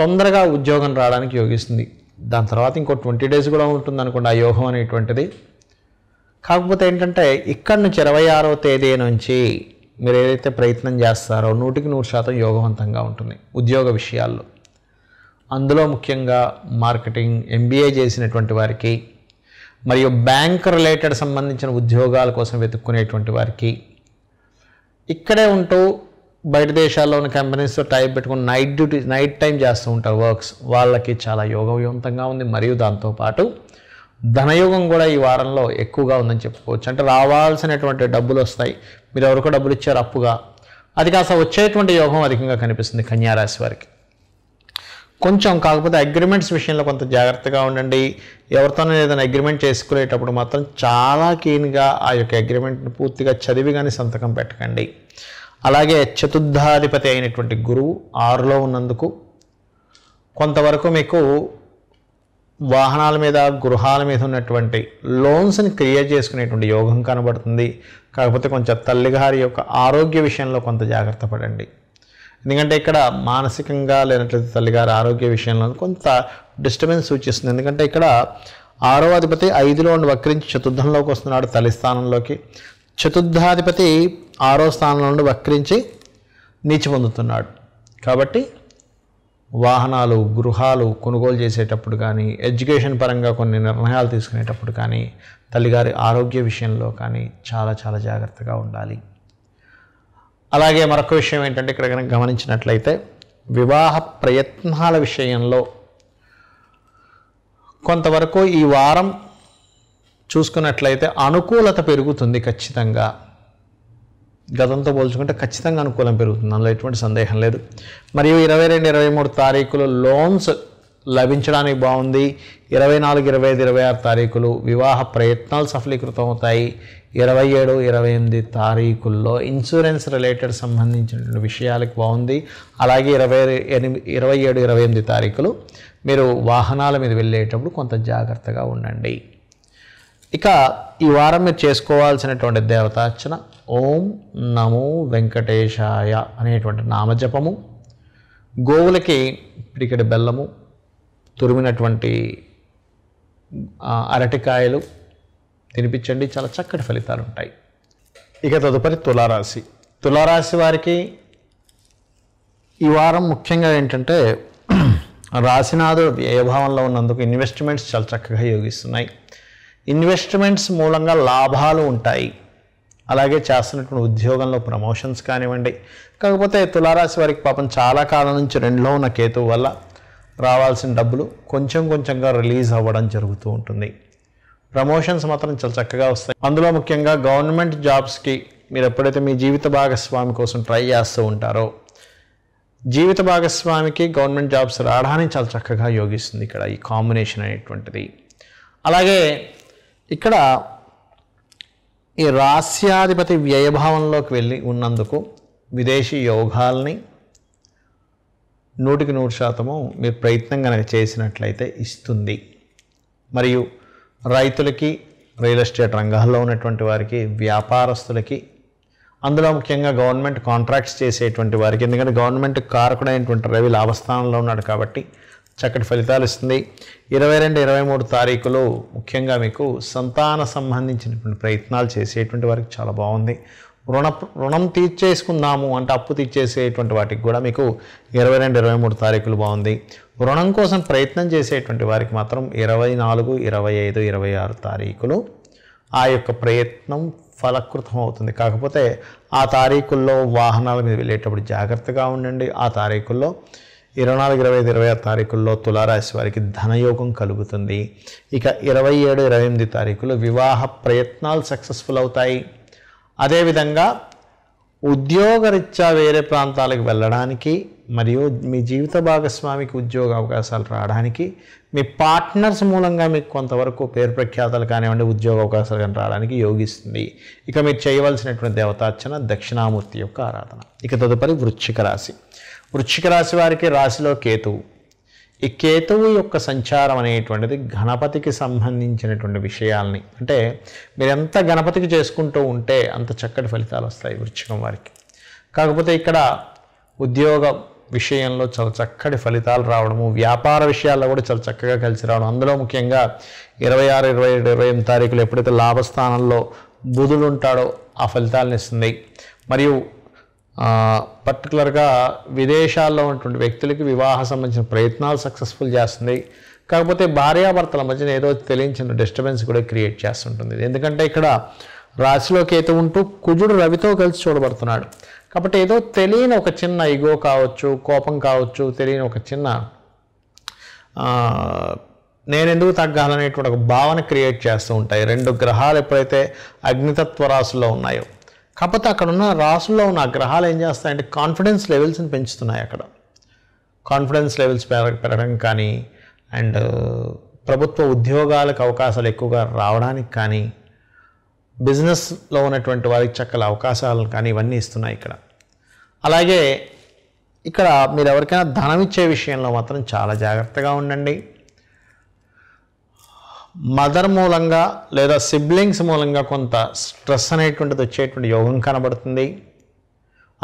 తొందరగా ఉద్యోగం రావడానికి యోగిస్తుంది దాని తర్వాత ఇంకో ట్వంటీ డేస్ కూడా ఉంటుంది అనుకోండి ఆ యోగం అనేటువంటిది కాకపోతే ఏంటంటే ఇక్కడ నుంచి ఇరవై ఆరో తేదీ నుంచి మీరు ఏదైతే ప్రయత్నం చేస్తారో నూటికి నూరు శాతం యోగవంతంగా ఉంటుంది ఉద్యోగ విషయాల్లో అందులో ముఖ్యంగా మార్కెటింగ్ ఎంబీఏ చేసినటువంటి వారికి మరియు బ్యాంక్ రిలేటెడ్ సంబంధించిన ఉద్యోగాల కోసం వెతుక్కునేటువంటి వారికి ఇక్కడే ఉంటూ బయట దేశాల్లో ఉన్న కంపెనీస్తో టైప్ పెట్టుకుని నైట్ డ్యూటీ నైట్ టైం చేస్తూ ఉంటారు వర్క్స్ వాళ్ళకి చాలా యోగవంతంగా ఉంది మరియు దాంతోపాటు ధనయోగం కూడా ఈ వారంలో ఎక్కువగా ఉందని చెప్పుకోవచ్చు అంటే రావాల్సినటువంటి డబ్బులు వస్తాయి మీరు ఎవరికో డబ్బులు ఇచ్చారు అప్పుగా అది కాస్త వచ్చేటువంటి యోగం అధికంగా కనిపిస్తుంది కన్యారాశి వారికి కొంచెం కాకపోతే అగ్రిమెంట్స్ విషయంలో కొంత జాగ్రత్తగా ఉండండి ఎవరితోనో ఏదైనా అగ్రిమెంట్ చేసుకునేటప్పుడు మాత్రం చాలా క్లీన్గా ఆ యొక్క అగ్రిమెంట్ని పూర్తిగా చదివి కానీ సంతకం పెట్టకండి అలాగే చతుర్థాధిపతి అయినటువంటి గురువు ఆరులో ఉన్నందుకు కొంతవరకు మీకు వాహనాల మీద గృహాల మీద ఉన్నటువంటి లోన్స్ని క్రియేట్ చేసుకునేటువంటి యోగం కనబడుతుంది కాకపోతే కొంచెం తల్లిగారి యొక్క ఆరోగ్య విషయంలో కొంత జాగ్రత్త పడండి ఎందుకంటే ఇక్కడ మానసికంగా లేనట్లయితే తల్లిగారి ఆరోగ్య విషయంలో కొంత డిస్టర్బెన్స్ సూచిస్తుంది ఎందుకంటే ఇక్కడ ఆరో అధిపతి ఐదులో ఉండి వక్రించి చతుర్థంలోకి వస్తున్నాడు తల్లి స్థానంలోకి చతుర్థాధిపతి ఆరో స్థానంలో నుండి వక్రించి నీచి పొందుతున్నాడు కాబట్టి వాహనాలు గృహాలు కొనుగోలు చేసేటప్పుడు కానీ ఎడ్యుకేషన్ పరంగా కొన్ని నిర్ణయాలు తీసుకునేటప్పుడు కానీ తల్లిగారి ఆరోగ్య విషయంలో కానీ చాలా చాలా జాగ్రత్తగా ఉండాలి అలాగే మరొక విషయం ఏంటంటే ఇక్కడ కనుక గమనించినట్లయితే వివాహ ప్రయత్నాల విషయంలో కొంతవరకు ఈ వారం చూసుకున్నట్లయితే అనుకూలత పెరుగుతుంది ఖచ్చితంగా గతంతో పోల్చుకుంటే ఖచ్చితంగా అనుకూలం పెరుగుతుంది అందులో ఎటువంటి సందేహం లేదు మరియు ఇరవై రెండు ఇరవై మూడు తారీఖులు లోన్స్ లభించడానికి బాగుంది ఇరవై నాలుగు ఇరవై ఐదు ఇరవై ఆరు తారీఖులు వివాహ ప్రయత్నాలు సఫలీకృతం అవుతాయి ఇరవై ఏడు ఇరవై ఎనిమిది తారీఖుల్లో ఇన్సూరెన్స్ రిలేటెడ్ సంబంధించిన విషయాలకు బాగుంది అలాగే ఇరవై ఎనిమిది ఇరవై ఏడు ఇరవై ఎనిమిది తారీఖులు మీరు వాహనాల మీద వెళ్ళేటప్పుడు కొంత జాగ్రత్తగా ఉండండి ఇక ఈ వారం మీరు చేసుకోవాల్సినటువంటి దేవతార్చన ఓం నమో వెంకటేశాయ అనేటువంటి నామజపము గోవులకి పిడికెడు బెల్లము తురిమినటువంటి అరటికాయలు తినిపించండి చాలా చక్కటి ఫలితాలు ఉంటాయి ఇక తదుపరి తులారాశి తులారాశి వారికి ఈ వారం ముఖ్యంగా ఏంటంటే రాశినాథుడు వ్యయభావంలో ఉన్నందుకు ఇన్వెస్ట్మెంట్స్ చాలా చక్కగా యోగిస్తున్నాయి ఇన్వెస్ట్మెంట్స్ మూలంగా లాభాలు ఉంటాయి అలాగే చేస్తున్నటువంటి ఉద్యోగంలో ప్రమోషన్స్ కానివ్వండి కాకపోతే తులారాశి వారికి పాపం చాలా కాలం నుంచి రెండులో ఉన్న కేతు వల్ల రావాల్సిన డబ్బులు కొంచెం కొంచెంగా రిలీజ్ అవ్వడం జరుగుతూ ఉంటుంది ప్రమోషన్స్ మాత్రం చాలా చక్కగా వస్తాయి అందులో ముఖ్యంగా గవర్నమెంట్ జాబ్స్కి మీరు ఎప్పుడైతే మీ జీవిత భాగస్వామి కోసం ట్రై చేస్తూ ఉంటారో జీవిత భాగస్వామికి గవర్నమెంట్ జాబ్స్ రావడానికి చాలా చక్కగా యోగిస్తుంది ఇక్కడ ఈ కాంబినేషన్ అనేటువంటిది అలాగే ఇక్కడ ఈ రాస్యాధిపతి వ్యయభావంలోకి వెళ్ళి ఉన్నందుకు విదేశీ యోగాల్ని నూటికి నూరు శాతము మీరు ప్రయత్నం కనుక చేసినట్లయితే ఇస్తుంది మరియు రైతులకి రియల్ ఎస్టేట్ రంగాల్లో ఉన్నటువంటి వారికి వ్యాపారస్తులకి అందులో ముఖ్యంగా గవర్నమెంట్ కాంట్రాక్ట్స్ చేసేటువంటి వారికి ఎందుకంటే గవర్నమెంట్ కారకుడైనటువంటి రవి లాభస్థానంలో ఉన్నాడు కాబట్టి చక్కటి ఫలితాలు ఇస్తుంది ఇరవై రెండు ఇరవై మూడు తారీఖులు ముఖ్యంగా మీకు సంతాన సంబంధించినటువంటి ప్రయత్నాలు చేసేటువంటి వారికి చాలా బాగుంది రుణ రుణం తీర్చేసుకుందాము అంటే అప్పు తీర్చేసేటువంటి వాటికి కూడా మీకు ఇరవై రెండు ఇరవై మూడు తారీఖులు బాగుంది రుణం కోసం ప్రయత్నం చేసేటువంటి వారికి మాత్రం ఇరవై నాలుగు ఇరవై ఐదు ఇరవై ఆరు తారీఖులు ఆ యొక్క ప్రయత్నం ఫలకృతం అవుతుంది కాకపోతే ఆ తారీఖుల్లో వాహనాల మీద వెళ్ళేటప్పుడు జాగ్రత్తగా ఉండండి ఆ తారీఖుల్లో ఇరవై నాలుగు ఇరవై ఐదు ఇరవై ఆరు తారీఖుల్లో తులారాశి వారికి ధనయోగం కలుగుతుంది ఇక ఇరవై ఏడు ఇరవై ఎనిమిది తారీఖులు వివాహ ప్రయత్నాలు సక్సెస్ఫుల్ అవుతాయి అదేవిధంగా ఉద్యోగరీత్యా వేరే ప్రాంతాలకు వెళ్ళడానికి మరియు మీ జీవిత భాగస్వామికి ఉద్యోగ అవకాశాలు రావడానికి మీ పార్ట్నర్స్ మూలంగా మీకు కొంతవరకు పేరు ప్రఖ్యాతలు కానివ్వండి ఉద్యోగ అవకాశాలు కానీ రావడానికి యోగిస్తుంది ఇక మీరు చేయవలసినటువంటి దేవతార్చన దక్షిణామూర్తి యొక్క ఆరాధన ఇక తదుపరి వృశ్చిక రాశి వృశ్చిక రాశి వారికి రాశిలో కేతువు ఈ కేతువు యొక్క సంచారం అనేటువంటిది గణపతికి సంబంధించినటువంటి విషయాల్ని అంటే మీరు ఎంత గణపతికి చేసుకుంటూ ఉంటే అంత చక్కటి ఫలితాలు వస్తాయి వృశ్చికం వారికి కాకపోతే ఇక్కడ ఉద్యోగ విషయంలో చాలా చక్కటి ఫలితాలు రావడము వ్యాపార విషయాల్లో కూడా చాలా చక్కగా కలిసి రావడం అందులో ముఖ్యంగా ఇరవై ఆరు ఇరవై ఏడు ఇరవై ఎనిమిది తారీఖులు ఎప్పుడైతే లాభస్థానంలో బుధుడు ఉంటాడో ఆ ఫలితాలను ఇస్తుంది మరియు పర్టికులర్గా విదేశాల్లో ఉన్నటువంటి వ్యక్తులకి వివాహ సంబంధించిన ప్రయత్నాలు సక్సెస్ఫుల్ చేస్తుంది కాకపోతే భార్యాభర్తల మధ్యన ఏదో తెలియని డిస్టర్బెన్స్ కూడా క్రియేట్ చేస్తుంటుంది ఎందుకంటే ఇక్కడ రాశిలో కేతు ఉంటూ కుజుడు రవితో కలిసి చూడబడుతున్నాడు కాబట్టి ఏదో తెలియని ఒక చిన్న ఇగో కావచ్చు కోపం కావచ్చు తెలియని ఒక చిన్న నేనెందుకు తగ్గాలనేటువంటి ఒక భావన క్రియేట్ చేస్తూ ఉంటాయి రెండు గ్రహాలు ఎప్పుడైతే అగ్నితత్వ రాశుల్లో ఉన్నాయో కాకపోతే అక్కడ ఉన్న రాసుల్లో ఉన్న గ్రహాలు ఏం చేస్తాయంటే కాన్ఫిడెన్స్ లెవెల్స్ని పెంచుతున్నాయి అక్కడ కాన్ఫిడెన్స్ లెవెల్స్ పెరగడం కానీ అండ్ ప్రభుత్వ ఉద్యోగాలకు అవకాశాలు ఎక్కువగా రావడానికి కానీ బిజినెస్లో ఉన్నటువంటి వారికి చక్కల అవకాశాలు కానీ ఇవన్నీ ఇస్తున్నాయి ఇక్కడ అలాగే ఇక్కడ మీరు ఎవరికైనా ధనం ఇచ్చే విషయంలో మాత్రం చాలా జాగ్రత్తగా ఉండండి మదర్ మూలంగా లేదా సిబ్లింగ్స్ మూలంగా కొంత స్ట్రెస్ అనేటువంటిది వచ్చేటువంటి యోగం కనబడుతుంది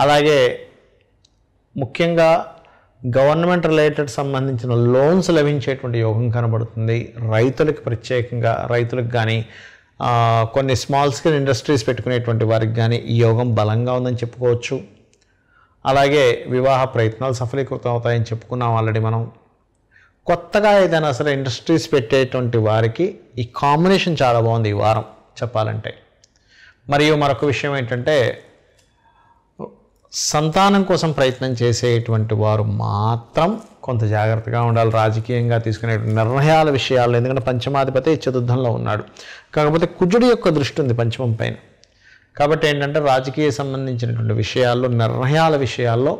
అలాగే ముఖ్యంగా గవర్నమెంట్ రిలేటెడ్ సంబంధించిన లోన్స్ లభించేటువంటి యోగం కనబడుతుంది రైతులకు ప్రత్యేకంగా రైతులకు కానీ కొన్ని స్మాల్ స్కేల్ ఇండస్ట్రీస్ పెట్టుకునేటువంటి వారికి కానీ ఈ యోగం బలంగా ఉందని చెప్పుకోవచ్చు అలాగే వివాహ ప్రయత్నాలు సఫలీకృతం అవుతాయని చెప్పుకున్నాం ఆల్రెడీ మనం కొత్తగా ఏదైనా అసలు ఇండస్ట్రీస్ పెట్టేటువంటి వారికి ఈ కాంబినేషన్ చాలా బాగుంది ఈ వారం చెప్పాలంటే మరియు మరొక విషయం ఏంటంటే సంతానం కోసం ప్రయత్నం చేసేటువంటి వారు మాత్రం కొంత జాగ్రత్తగా ఉండాలి రాజకీయంగా తీసుకునే నిర్ణయాల విషయాల్లో ఎందుకంటే పంచమాధిపతి చతుర్థంలో ఉన్నాడు కాకపోతే కుజుడి యొక్క దృష్టి ఉంది పంచమం పైన కాబట్టి ఏంటంటే రాజకీయ సంబంధించినటువంటి విషయాల్లో నిర్ణయాల విషయాల్లో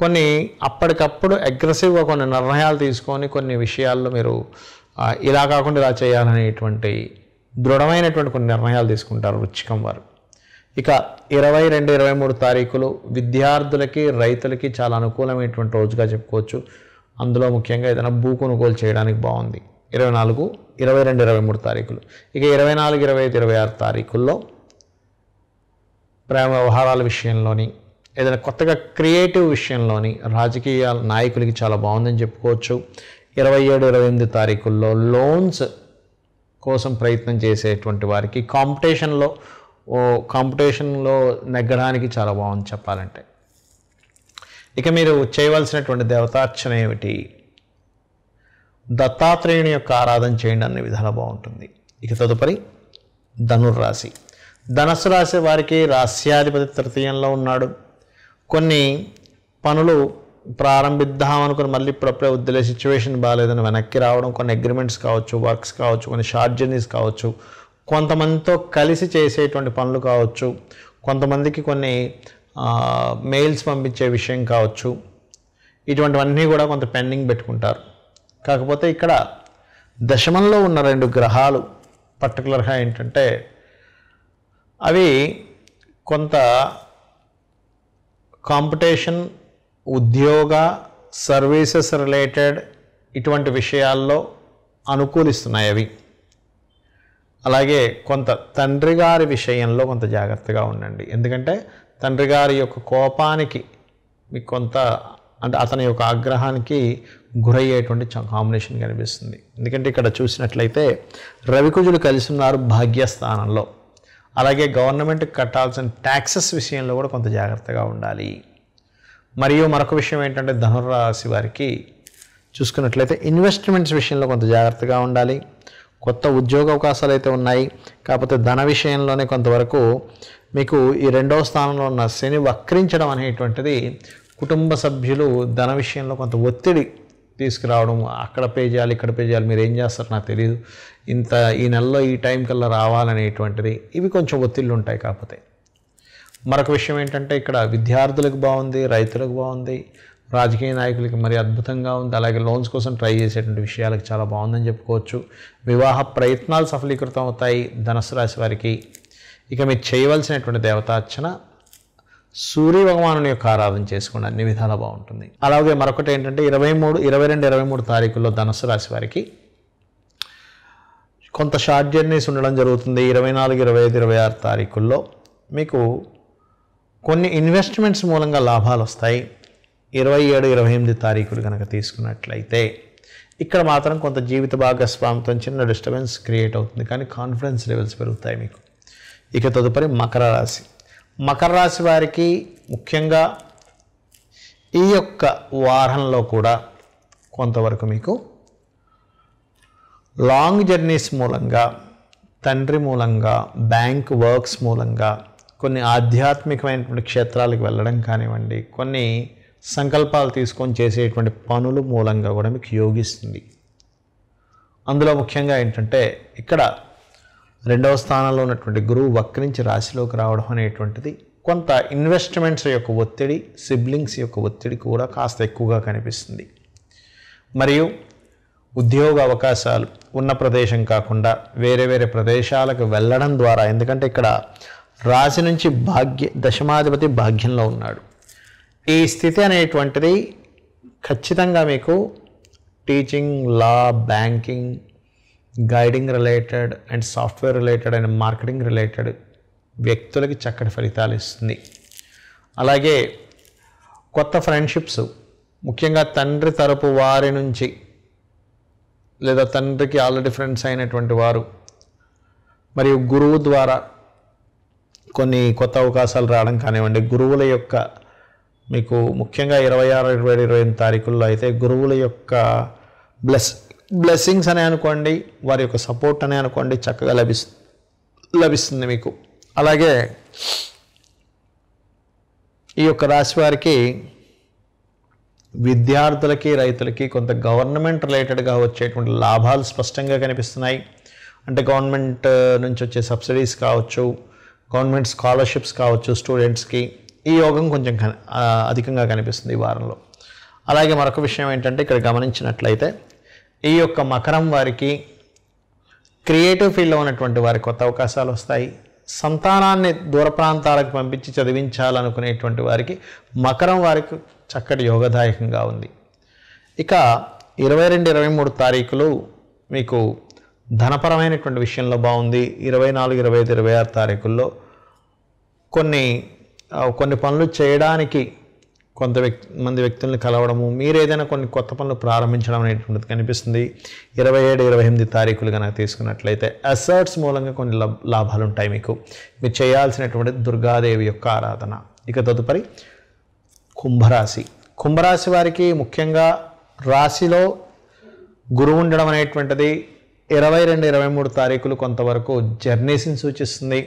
కొన్ని అప్పటికప్పుడు అగ్రెసివ్గా కొన్ని నిర్ణయాలు తీసుకొని కొన్ని విషయాల్లో మీరు ఇలా కాకుండా ఇలా చేయాలనేటువంటి దృఢమైనటువంటి కొన్ని నిర్ణయాలు తీసుకుంటారు వృచ్చికం వారు ఇక ఇరవై రెండు ఇరవై మూడు తారీఖులు విద్యార్థులకి రైతులకి చాలా అనుకూలమైనటువంటి రోజుగా చెప్పుకోవచ్చు అందులో ముఖ్యంగా ఏదైనా భూ కొనుగోలు చేయడానికి బాగుంది ఇరవై నాలుగు ఇరవై రెండు ఇరవై మూడు తారీఖులు ఇక ఇరవై నాలుగు ఇరవై ఐదు ఇరవై ఆరు తారీఖుల్లో ప్రేమ వ్యవహారాల విషయంలోని ఏదైనా కొత్తగా క్రియేటివ్ విషయంలోని రాజకీయ నాయకులకి చాలా బాగుందని చెప్పుకోవచ్చు ఇరవై ఏడు ఇరవై ఎనిమిది తారీఖుల్లో లోన్స్ కోసం ప్రయత్నం చేసేటువంటి వారికి కాంపిటీషన్లో ఓ కాంపిటీషన్లో నెగ్గడానికి చాలా బాగుంది చెప్పాలంటే ఇక మీరు చేయవలసినటువంటి దేవతార్చన ఏమిటి దత్తాత్రేయుని యొక్క ఆరాధన చేయండి అనే విధాలు బాగుంటుంది ఇక తదుపరి ధనుర్రాశి ధనస్సు రాసే వారికి రాస్యాధిపతి తృతీయంలో ఉన్నాడు కొన్ని పనులు ప్రారంభిద్దామనుకుని మళ్ళీ ఇప్పుడప్పుడే వద్దులే సిచ్యువేషన్ బాగాలేదని వెనక్కి రావడం కొన్ని అగ్రిమెంట్స్ కావచ్చు వర్క్స్ కావచ్చు కొన్ని షార్ట్ జర్నీస్ కావచ్చు కొంతమందితో కలిసి చేసేటువంటి పనులు కావచ్చు కొంతమందికి కొన్ని మెయిల్స్ పంపించే విషయం కావచ్చు ఇటువంటివన్నీ కూడా కొంత పెండింగ్ పెట్టుకుంటారు కాకపోతే ఇక్కడ దశమంలో ఉన్న రెండు గ్రహాలు పర్టికులర్గా ఏంటంటే అవి కొంత కాంపిటీషన్ ఉద్యోగ సర్వీసెస్ రిలేటెడ్ ఇటువంటి విషయాల్లో అనుకూలిస్తున్నాయి అవి అలాగే కొంత తండ్రి గారి విషయంలో కొంత జాగ్రత్తగా ఉండండి ఎందుకంటే తండ్రి గారి యొక్క కోపానికి మీకు కొంత అంటే అతని యొక్క ఆగ్రహానికి గురయ్యేటువంటి కాంబినేషన్ కనిపిస్తుంది ఎందుకంటే ఇక్కడ చూసినట్లయితే రవికుజులు కలిసి ఉన్నారు భాగ్యస్థానంలో అలాగే గవర్నమెంట్కి కట్టాల్సిన ట్యాక్సెస్ విషయంలో కూడా కొంత జాగ్రత్తగా ఉండాలి మరియు మరొక విషయం ఏంటంటే ధనుర్రాశి వారికి చూసుకున్నట్లయితే ఇన్వెస్ట్మెంట్స్ విషయంలో కొంత జాగ్రత్తగా ఉండాలి కొత్త ఉద్యోగ అవకాశాలు అయితే ఉన్నాయి కాకపోతే ధన విషయంలోనే కొంతవరకు మీకు ఈ రెండవ స్థానంలో ఉన్న శని వక్రించడం అనేటువంటిది కుటుంబ సభ్యులు ధన విషయంలో కొంత ఒత్తిడి తీసుకురావడం అక్కడ పే చేయాలి ఇక్కడ పే చేయాలి మీరు ఏం చేస్తారు నాకు తెలియదు ఇంత ఈ నెలలో ఈ టైం కల్లా రావాలనేటువంటిది ఇవి కొంచెం ఒత్తిళ్ళు ఉంటాయి కాకపోతే మరొక విషయం ఏంటంటే ఇక్కడ విద్యార్థులకు బాగుంది రైతులకు బాగుంది రాజకీయ నాయకులకి మరి అద్భుతంగా ఉంది అలాగే లోన్స్ కోసం ట్రై చేసేటువంటి విషయాలకు చాలా బాగుందని చెప్పుకోవచ్చు వివాహ ప్రయత్నాలు సఫలీకృతం అవుతాయి ధనస్సు రాశి వారికి ఇక మీరు చేయవలసినటువంటి దేవతార్చన సూర్య భగవాను యొక్క ఆరాధన చేసుకోండి అన్ని విధాలా బాగుంటుంది అలాగే మరొకటి ఏంటంటే ఇరవై మూడు ఇరవై రెండు ఇరవై మూడు తారీఖుల్లో ధనస్సు రాశి వారికి కొంత షార్ట్ జర్నీస్ ఉండడం జరుగుతుంది ఇరవై నాలుగు ఇరవై ఐదు ఇరవై ఆరు తారీఖుల్లో మీకు కొన్ని ఇన్వెస్ట్మెంట్స్ మూలంగా లాభాలు వస్తాయి ఇరవై ఏడు ఇరవై ఎనిమిది తారీఖులు కనుక తీసుకున్నట్లయితే ఇక్కడ మాత్రం కొంత జీవిత భాగస్వామితో చిన్న డిస్టర్బెన్స్ క్రియేట్ అవుతుంది కానీ కాన్ఫిడెన్స్ లెవెల్స్ పెరుగుతాయి మీకు ఇక తదుపరి మకర రాశి మకర రాశి వారికి ముఖ్యంగా ఈ యొక్క వారంలో కూడా కొంతవరకు మీకు లాంగ్ జర్నీస్ మూలంగా తండ్రి మూలంగా బ్యాంక్ వర్క్స్ మూలంగా కొన్ని ఆధ్యాత్మికమైనటువంటి క్షేత్రాలకు వెళ్ళడం కానివ్వండి కొన్ని సంకల్పాలు తీసుకొని చేసేటువంటి పనులు మూలంగా కూడా మీకు యోగిస్తుంది అందులో ముఖ్యంగా ఏంటంటే ఇక్కడ రెండవ స్థానంలో ఉన్నటువంటి గురువు నుంచి రాశిలోకి రావడం అనేటువంటిది కొంత ఇన్వెస్ట్మెంట్స్ యొక్క ఒత్తిడి సిబ్లింగ్స్ యొక్క ఒత్తిడి కూడా కాస్త ఎక్కువగా కనిపిస్తుంది మరియు ఉద్యోగ అవకాశాలు ఉన్న ప్రదేశం కాకుండా వేరే వేరే ప్రదేశాలకు వెళ్ళడం ద్వారా ఎందుకంటే ఇక్కడ రాశి నుంచి భాగ్య దశమాధిపతి భాగ్యంలో ఉన్నాడు ఈ స్థితి అనేటువంటిది ఖచ్చితంగా మీకు teaching law banking guiding related and software related and marketing related వ్యక్తులకి చక్కటి ఫలితాలు ఇస్తుంది అలాగే కొత్త ఫ్రెండ్షిప్స్ ముఖ్యంగా తండ్రి తరపు వారి నుంచి లేదా తండ్రికి ఆల్రెడీ ఫ్రెండ్స్ అయినటువంటి వారు మరియు గురువు ద్వారా కొన్ని కొత్త అవకాశాలు రావడం కానివ్వండి గురువుల యొక్క మీకు ముఖ్యంగా ఇరవై ఆరు ఇరవై ఇరవై ఎనిమిది తారీఖుల్లో అయితే గురువుల యొక్క బ్లెస్ బ్లెస్సింగ్స్ అనే అనుకోండి వారి యొక్క సపోర్ట్ అనే అనుకోండి చక్కగా లభిస్ లభిస్తుంది మీకు అలాగే ఈ యొక్క రాశి వారికి విద్యార్థులకి రైతులకి కొంత గవర్నమెంట్ రిలేటెడ్గా వచ్చేటువంటి లాభాలు స్పష్టంగా కనిపిస్తున్నాయి అంటే గవర్నమెంట్ నుంచి వచ్చే సబ్సిడీస్ కావచ్చు గవర్నమెంట్ స్కాలర్షిప్స్ కావచ్చు స్టూడెంట్స్కి ఈ యోగం కొంచెం అధికంగా కనిపిస్తుంది ఈ వారంలో అలాగే మరొక విషయం ఏంటంటే ఇక్కడ గమనించినట్లయితే ఈ యొక్క మకరం వారికి క్రియేటివ్ ఫీల్డ్లో ఉన్నటువంటి వారికి కొత్త అవకాశాలు వస్తాయి సంతానాన్ని దూర ప్రాంతాలకు పంపించి చదివించాలనుకునేటువంటి వారికి మకరం వారికి చక్కటి యోగదాయకంగా ఉంది ఇక ఇరవై రెండు ఇరవై మూడు తారీఖులు మీకు ధనపరమైనటువంటి విషయంలో బాగుంది ఇరవై నాలుగు ఇరవై ఐదు ఇరవై ఆరు తారీఖుల్లో కొన్ని కొన్ని పనులు చేయడానికి కొంత వ్యక్తి మంది వ్యక్తులను కలవడము మీరు ఏదైనా కొన్ని కొత్త పనులు ప్రారంభించడం అనేటువంటిది కనిపిస్తుంది ఇరవై ఏడు ఇరవై ఎనిమిది తారీఖులు కనుక తీసుకున్నట్లయితే అసర్ట్స్ మూలంగా కొన్ని లాభాలు ఉంటాయి మీకు మీరు చేయాల్సినటువంటి దుర్గాదేవి యొక్క ఆరాధన ఇక తదుపరి కుంభరాశి కుంభరాశి వారికి ముఖ్యంగా రాశిలో గురువు ఉండడం అనేటువంటిది ఇరవై రెండు ఇరవై మూడు తారీఖులు కొంతవరకు జర్నీస్ని సూచిస్తుంది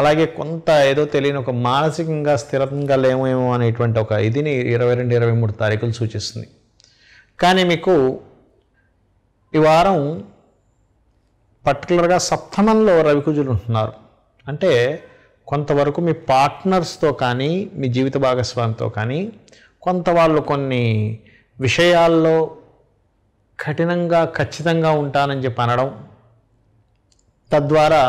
అలాగే కొంత ఏదో తెలియని ఒక మానసికంగా స్థిరంగా లేమేమో అనేటువంటి ఒక ఇదిని ఇరవై రెండు ఇరవై మూడు తారీఖులు సూచిస్తుంది కానీ మీకు ఈ వారం పర్టికులర్గా సప్తమంలో రవికుజులు ఉంటున్నారు అంటే కొంతవరకు మీ పార్ట్నర్స్తో కానీ మీ జీవిత భాగస్వామితో కానీ కొంత వాళ్ళు కొన్ని విషయాల్లో కఠినంగా ఖచ్చితంగా ఉంటానని చెప్పి అనడం తద్వారా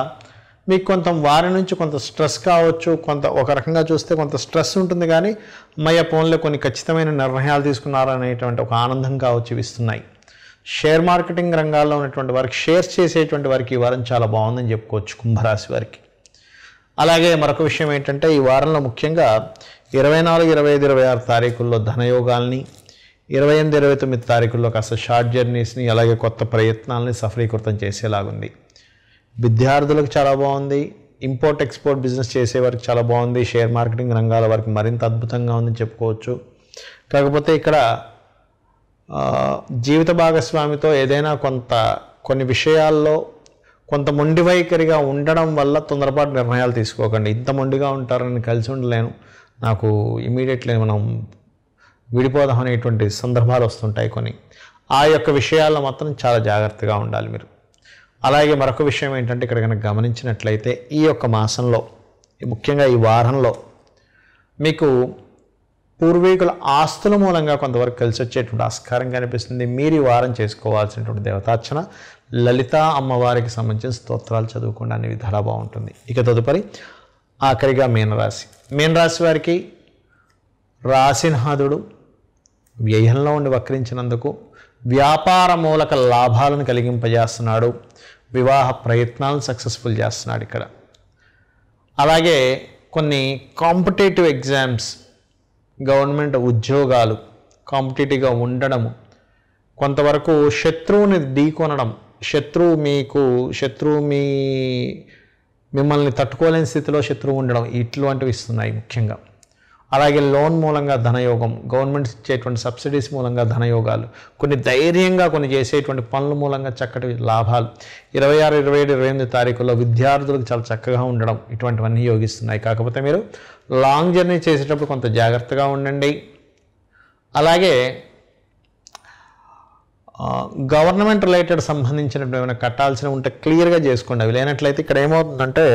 మీకు కొంత వారి నుంచి కొంత స్ట్రెస్ కావచ్చు కొంత ఒక రకంగా చూస్తే కొంత స్ట్రెస్ ఉంటుంది కానీ మయ ఫోన్లో కొన్ని ఖచ్చితమైన నిర్ణయాలు తీసుకున్నారనేటువంటి ఒక ఆనందం కావచ్చు ఇస్తున్నాయి షేర్ మార్కెటింగ్ రంగాల్లో ఉన్నటువంటి వారికి షేర్ చేసేటువంటి వారికి ఈ వారం చాలా బాగుందని చెప్పుకోవచ్చు కుంభరాశి వారికి అలాగే మరొక విషయం ఏంటంటే ఈ వారంలో ముఖ్యంగా ఇరవై నాలుగు ఇరవై ఐదు ఇరవై ఆరు తారీఖుల్లో ధనయోగాల్ని ఇరవై ఎనిమిది ఇరవై తొమ్మిది తారీఖుల్లో కాస్త షార్ట్ జర్నీస్ని అలాగే కొత్త ప్రయత్నాలని సఫలీకృతం చేసేలాగుంది విద్యార్థులకు చాలా బాగుంది ఇంపోర్ట్ ఎక్స్పోర్ట్ బిజినెస్ చేసే వారికి చాలా బాగుంది షేర్ మార్కెటింగ్ రంగాల వారికి మరింత అద్భుతంగా ఉందని చెప్పుకోవచ్చు కాకపోతే ఇక్కడ జీవిత భాగస్వామితో ఏదైనా కొంత కొన్ని విషయాల్లో కొంత మొండి వైఖరిగా ఉండడం వల్ల తొందరపాటు నిర్ణయాలు తీసుకోకండి ఇంత మొండిగా ఉంటారని కలిసి ఉండలేను నాకు ఇమీడియట్లీ మనం విడిపోదాం అనేటువంటి సందర్భాలు వస్తుంటాయి కొన్ని ఆ యొక్క విషయాల్లో మాత్రం చాలా జాగ్రత్తగా ఉండాలి మీరు అలాగే మరొక విషయం ఏంటంటే ఇక్కడ కనుక గమనించినట్లయితే ఈ యొక్క మాసంలో ముఖ్యంగా ఈ వారంలో మీకు పూర్వీకుల ఆస్తుల మూలంగా కొంతవరకు కలిసి వచ్చేటువంటి ఆస్కారం కనిపిస్తుంది మీరు ఈ వారం చేసుకోవాల్సినటువంటి దేవతార్చన లలిత అమ్మవారికి సంబంధించిన స్తోత్రాలు చదువుకోండి అన్ని విధాలా బాగుంటుంది ఇక తదుపరి ఆఖరిగా మీనరాశి మీనరాశి వారికి రాశినాథుడు వ్యయంలో ఉండి వక్రించినందుకు వ్యాపార మూలక లాభాలను కలిగింపజేస్తున్నాడు వివాహ ప్రయత్నాలను సక్సెస్ఫుల్ చేస్తున్నాడు ఇక్కడ అలాగే కొన్ని కాంపిటేటివ్ ఎగ్జామ్స్ గవర్నమెంట్ ఉద్యోగాలు కాంపిటేటివ్గా ఉండడము కొంతవరకు శత్రువుని ఢీకొనడం శత్రువు మీకు శత్రువు మీ మిమ్మల్ని తట్టుకోలేని స్థితిలో శత్రువు ఉండడం ఇటువంటివి ఇస్తున్నాయి ముఖ్యంగా అలాగే లోన్ మూలంగా ధనయోగం గవర్నమెంట్ ఇచ్చేటువంటి సబ్సిడీస్ మూలంగా ధనయోగాలు కొన్ని ధైర్యంగా కొన్ని చేసేటువంటి పనుల మూలంగా చక్కటి లాభాలు ఇరవై ఆరు ఇరవై ఏడు ఇరవై ఎనిమిది తారీఖుల్లో విద్యార్థులకు చాలా చక్కగా ఉండడం ఇటువంటివన్నీ యోగిస్తున్నాయి కాకపోతే మీరు లాంగ్ జర్నీ చేసేటప్పుడు కొంత జాగ్రత్తగా ఉండండి అలాగే గవర్నమెంట్ రిలేటెడ్ సంబంధించినటువంటి ఏమైనా కట్టాల్సిన ఉంటే క్లియర్గా చేసుకోండి అవి లేనట్లయితే ఇక్కడ ఏమవుతుందంటే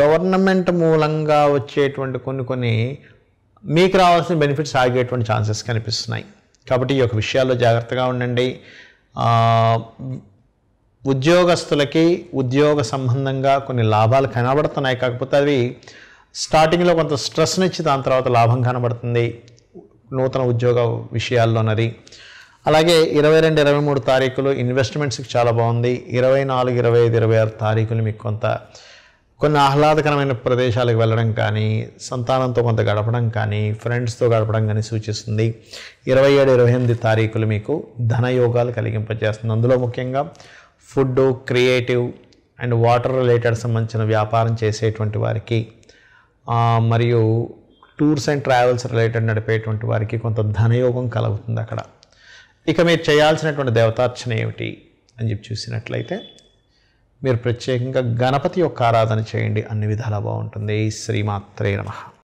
గవర్నమెంట్ మూలంగా వచ్చేటువంటి కొన్ని కొన్ని మీకు రావాల్సిన బెనిఫిట్స్ ఆగేటువంటి ఛాన్సెస్ కనిపిస్తున్నాయి కాబట్టి ఈ యొక్క విషయాల్లో జాగ్రత్తగా ఉండండి ఉద్యోగస్తులకి ఉద్యోగ సంబంధంగా కొన్ని లాభాలు కనబడుతున్నాయి కాకపోతే అవి స్టార్టింగ్లో కొంత స్ట్రెస్నిచ్చి దాని తర్వాత లాభం కనబడుతుంది నూతన ఉద్యోగ విషయాల్లోనది అలాగే ఇరవై రెండు ఇరవై మూడు తారీఖులు ఇన్వెస్ట్మెంట్స్కి చాలా బాగుంది ఇరవై నాలుగు ఇరవై ఐదు ఇరవై ఆరు తారీఖులు మీకు కొంత కొన్ని ఆహ్లాదకరమైన ప్రదేశాలకు వెళ్ళడం కానీ సంతానంతో కొంత గడపడం కానీ ఫ్రెండ్స్తో గడపడం కానీ సూచిస్తుంది ఇరవై ఏడు ఇరవై ఎనిమిది తారీఖులు మీకు ధనయోగాలు కలిగింపజేస్తుంది అందులో ముఖ్యంగా food creative and water related సంబంధించిన వ్యాపారం చేసేటువంటి వారికి మరియు టూర్స్ అండ్ ట్రావెల్స్ రిలేటెడ్ నడిపేటువంటి వారికి కొంత ధనయోగం కలుగుతుంది అక్కడ ఇక మీరు చేయాల్సినటువంటి దేవతార్చన ఏమిటి అని చెప్పి చూసినట్లయితే మీరు ప్రత్యేకంగా గణపతి యొక్క ఆరాధన చేయండి అన్ని విధాలా బాగుంటుంది శ్రీమాత్రే నమ